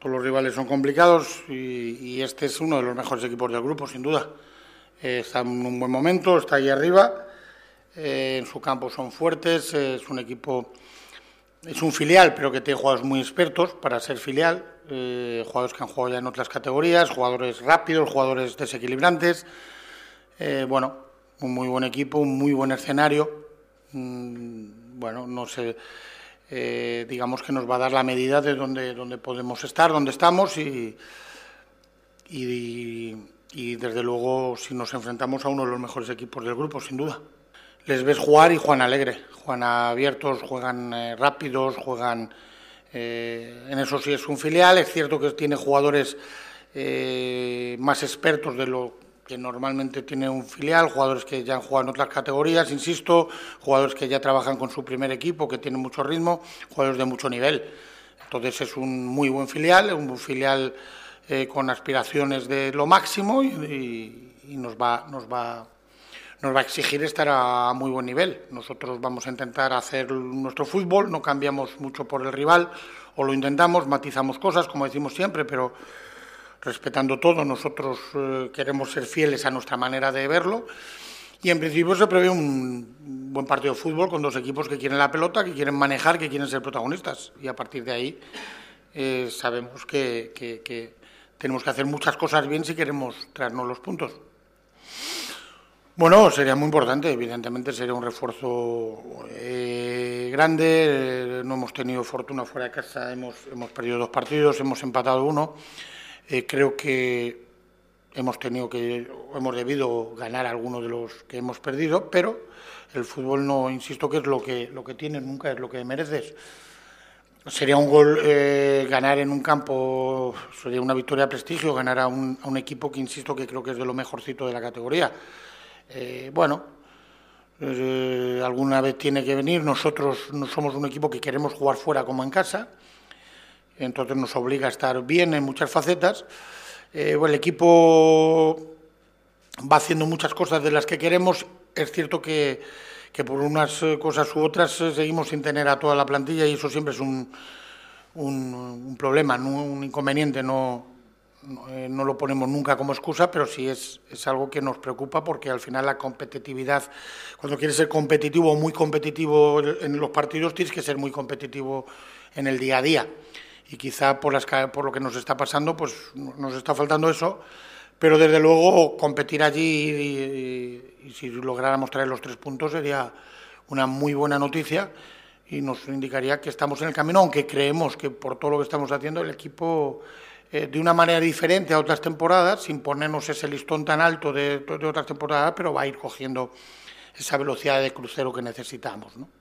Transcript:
Todos los rivales son complicados y, este es uno de los mejores equipos del grupo, sin duda. Eh, está en un buen momento, está ahí arriba. Eh, en su campo son fuertes, es un equipo, es un filial, pero que tiene jugadores muy expertos para ser filial, eh, jugadores que han jugado ya en otras categorías, jugadores rápidos, jugadores desequilibrantes. bueno, un muy buen equipo, un muy buen escenario. Mm, bueno, no sé eh, digamos que nos va a dar la medida de dónde, dónde podemos estar, dónde estamos y, desde luego si nos enfrentamos a uno de los mejores equipos del grupo, sin duda. Les ves jugar y Juan alegre, juegan abiertos, juegan eh, rápidos, juegan... Eh, en eso sí es un filial, es cierto que tiene jugadores más expertos de lo que normalmente tiene un filial, jugadores que ya han jugado en otras categorías, insisto, jugadores que ya trabajan con su primer equipo, que tienen mucho ritmo, jugadores de mucho nivel. Entonces es un muy buen filial, un filial eh, con aspiraciones de lo máximo y, nos va nos va nos va a exigir estar a muy buen nivel. Nosotros vamos a intentar hacer nuestro fútbol, no cambiamos mucho por el rival o lo intentamos, matizamos cosas como decimos siempre, pero respetando todo. Nosotros eh, queremos ser fieles a nuestra manera de verlo. Y en principio se prevé un buen partido de fútbol con dos equipos que quieren la pelota, que quieren manejar, que quieren ser protagonistas. Y a partir de ahí eh, sabemos que, tenemos que hacer muchas cosas bien si queremos traernos los puntos. Bueno, sería muy importante, evidentemente sería un refuerzo eh, grande. no hemos tenido fortuna fuera de casa, hemos, hemos perdido dos partidos, hemos empatado uno. Eh, creo que hemos tenido que, hemos debido ganar algunos de los que hemos perdido, pero el fútbol no, insisto, que es lo que, lo que tienes, nunca es lo que mereces. Sería un gol eh, ganar en un campo, sería una victoria de prestigio, ganar a un, equipo que, insisto, que creo que es de lo mejorcito de la categoría. Eh, bueno, alguna vez tiene que venir, nosotros no somos un equipo que queremos jugar fuera como en casa, entonces nos obliga a estar bien en muchas facetas. Eh, el equipo va haciendo muchas cosas de las que queremos. Es cierto que, por unas eh, cosas u otras eh, seguimos sin tener a toda la plantilla y eso siempre es un, problema, un inconveniente. No, lo ponemos nunca como excusa, pero sí es, es, algo que nos preocupa porque al final la competitividad, cuando quieres ser competitivo o muy competitivo en los partidos, tienes que ser muy competitivo en el día a día y quizá por, las, por lo que nos está pasando, pues nos está faltando eso, pero desde luego competir allí y, si lográramos traer los tres puntos sería una muy buena noticia y nos indicaría que estamos en el camino, aunque creemos que por todo lo que estamos haciendo el equipo, eh, de una manera diferente a otras temporadas, sin ponernos ese listón tan alto de, de otras temporadas, pero va a ir cogiendo esa velocidad de crucero que necesitamos. ¿no?